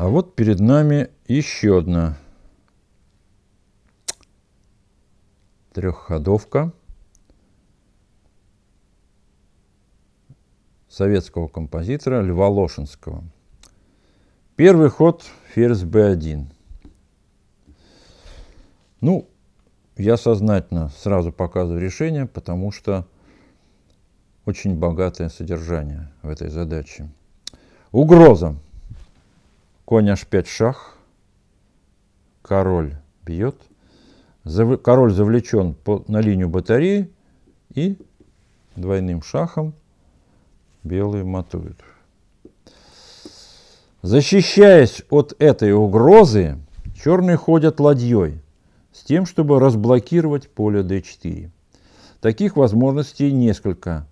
А вот перед нами еще одна трехходовка советского композитора Льва Лошинского. Первый ход ферзь b1. Ну, я сознательно сразу показываю решение, потому что очень богатое содержание в этой задаче. Угроза. Конь h5 шах. Король бьет. Зав... Король завлечен по... на линию батареи и двойным шахом белые матуют. Защищаясь от этой угрозы, черные ходят ладьей с тем, чтобы разблокировать поле d4. Таких возможностей несколько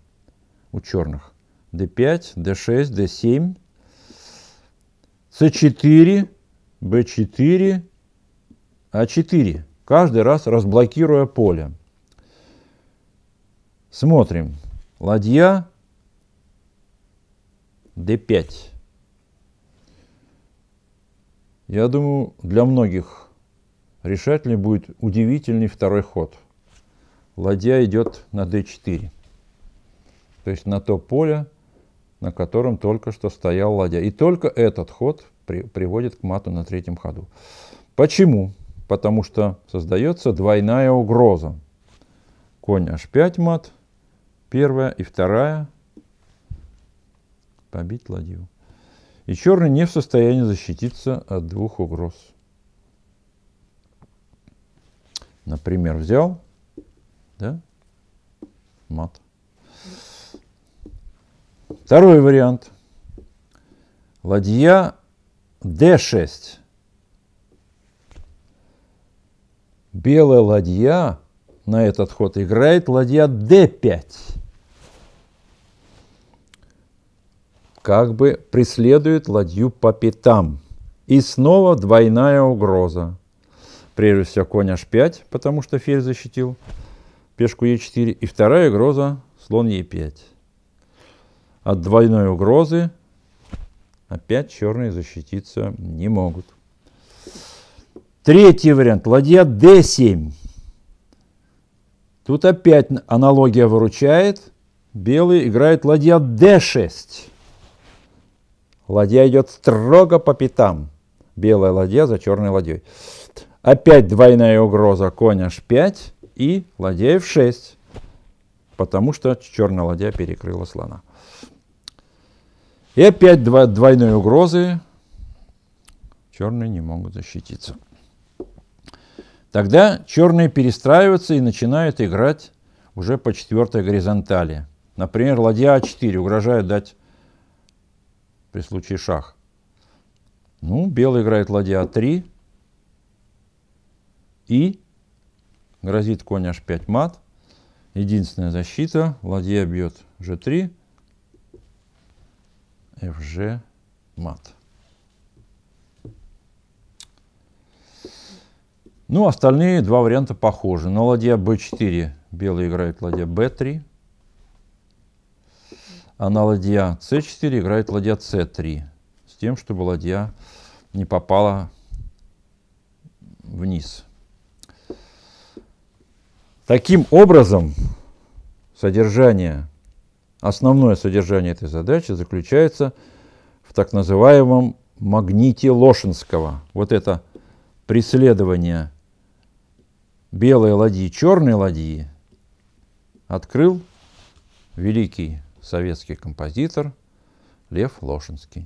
у черных. d5, d6, d7, с4, B4, А4, каждый раз разблокируя поле. Смотрим. Ладья D5. Я думаю, для многих решателей будет удивительный второй ход. Ладья идет на D4. То есть на то поле, на котором только что стоял ладья. И только этот ход при, приводит к мату на третьем ходу. Почему? Потому что создается двойная угроза. Конь h5 мат, первая и вторая. Побить ладью. И черный не в состоянии защититься от двух угроз. Например, взял, да, мат. Второй вариант. Ладья d6. Белая ладья на этот ход играет ладья d5. Как бы преследует ладью по пятам. И снова двойная угроза. Прежде всего конь h5, потому что ферзь защитил пешку e4. И вторая угроза слон e5 от двойной угрозы опять черные защититься не могут. Третий вариант. Ладья d7. Тут опять аналогия выручает. Белый играет ладья d6. Ладья идет строго по пятам. Белая ладья за черной ладьей. Опять двойная угроза конь h5 и ладья f6. Потому что черная ладья перекрыла слона. И опять два, двойной угрозы. Черные не могут защититься. Тогда черные перестраиваются и начинают играть уже по четвертой горизонтали. Например, ладья А4 угрожает дать при случае шах. Ну, белый играет ладья А3 и грозит конь H5 мат. Единственная защита, ладья бьет G3, FG мат. Ну, остальные два варианта похожи. На ладья b4 белый играет ладья b3. А на ладья c4 играет ладья c3. С тем, чтобы ладья не попала вниз. Таким образом, содержание Основное содержание этой задачи заключается в так называемом магните Лошинского. Вот это преследование белой ладьи, черной ладьи открыл великий советский композитор Лев Лошинский.